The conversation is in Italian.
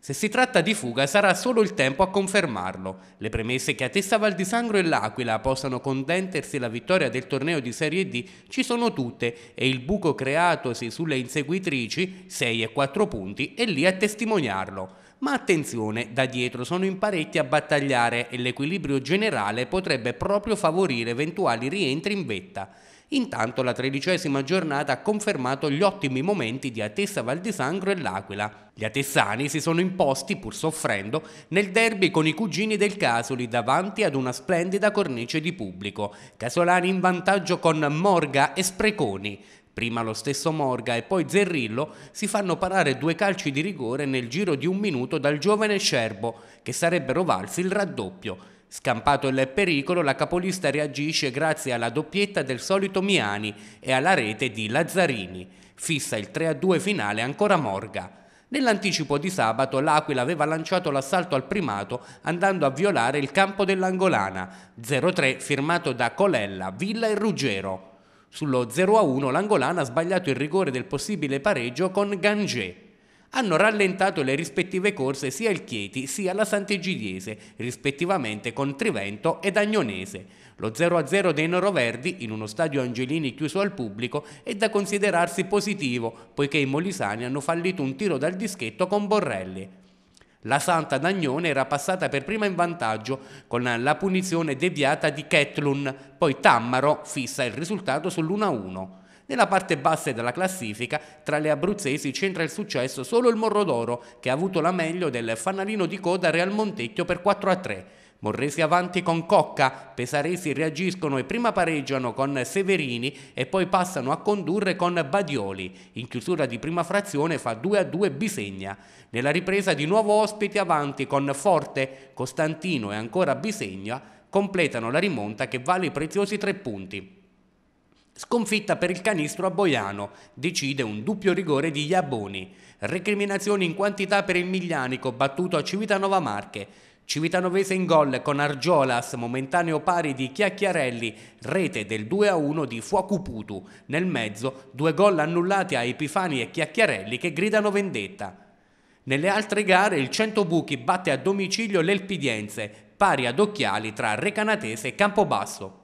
Se si tratta di fuga sarà solo il tempo a confermarlo. Le premesse che a Tessa Val di Sangro e L'Aquila possano contendersi la vittoria del torneo di Serie D ci sono tutte e il buco creatosi sulle inseguitrici, 6 e 4 punti, è lì a testimoniarlo. Ma attenzione, da dietro sono in parecchi a battagliare e l'equilibrio generale potrebbe proprio favorire eventuali rientri in vetta. Intanto la tredicesima giornata ha confermato gli ottimi momenti di Atessa Valdisangro e L'Aquila. Gli atessani si sono imposti, pur soffrendo, nel derby con i cugini del Casoli davanti ad una splendida cornice di pubblico. Casolani in vantaggio con Morga e Spreconi. Prima lo stesso Morga e poi Zerrillo si fanno parare due calci di rigore nel giro di un minuto dal giovane Scerbo, che sarebbero valsi il raddoppio. Scampato il pericolo, la capolista reagisce grazie alla doppietta del solito Miani e alla rete di Lazzarini. Fissa il 3-2 finale ancora Morga. Nell'anticipo di sabato l'Aquila aveva lanciato l'assalto al primato andando a violare il campo dell'Angolana, 0-3 firmato da Colella, Villa e Ruggero. Sullo 0-1 l'Angolana ha sbagliato il rigore del possibile pareggio con Ganget hanno rallentato le rispettive corse sia il Chieti sia la Sant'Egidiese, rispettivamente con Trivento ed Agnonese. Lo 0-0 dei noroverdi, in uno stadio Angelini chiuso al pubblico, è da considerarsi positivo, poiché i molisani hanno fallito un tiro dal dischetto con Borrelli. La Santa Dagnone era passata per prima in vantaggio con la punizione deviata di Ketlun, poi Tammaro fissa il risultato sull'1-1. Nella parte bassa della classifica, tra le abruzzesi c'entra il successo solo il Morrodoro, che ha avuto la meglio del fanalino di coda Real Montecchio per 4 a 3. Morresi avanti con Cocca, Pesaresi reagiscono e prima pareggiano con Severini e poi passano a condurre con Badioli. In chiusura di prima frazione fa 2 a 2 Bisegna. Nella ripresa di nuovo ospiti avanti con Forte, Costantino e ancora Bisegna completano la rimonta che vale i preziosi tre punti. Sconfitta per il canistro a Boiano, decide un doppio rigore di Iaboni. Recriminazioni in quantità per il Miglianico, battuto a Civitanova Marche. Civitanovese in gol con Argiolas, momentaneo pari di Chiacchiarelli, rete del 2-1 di Fuocuputu. Nel mezzo, due gol annullati a Epifani e Chiacchiarelli che gridano vendetta. Nelle altre gare il Centobuchi batte a domicilio l'Elpidienze, pari ad occhiali tra Recanatese e Campobasso.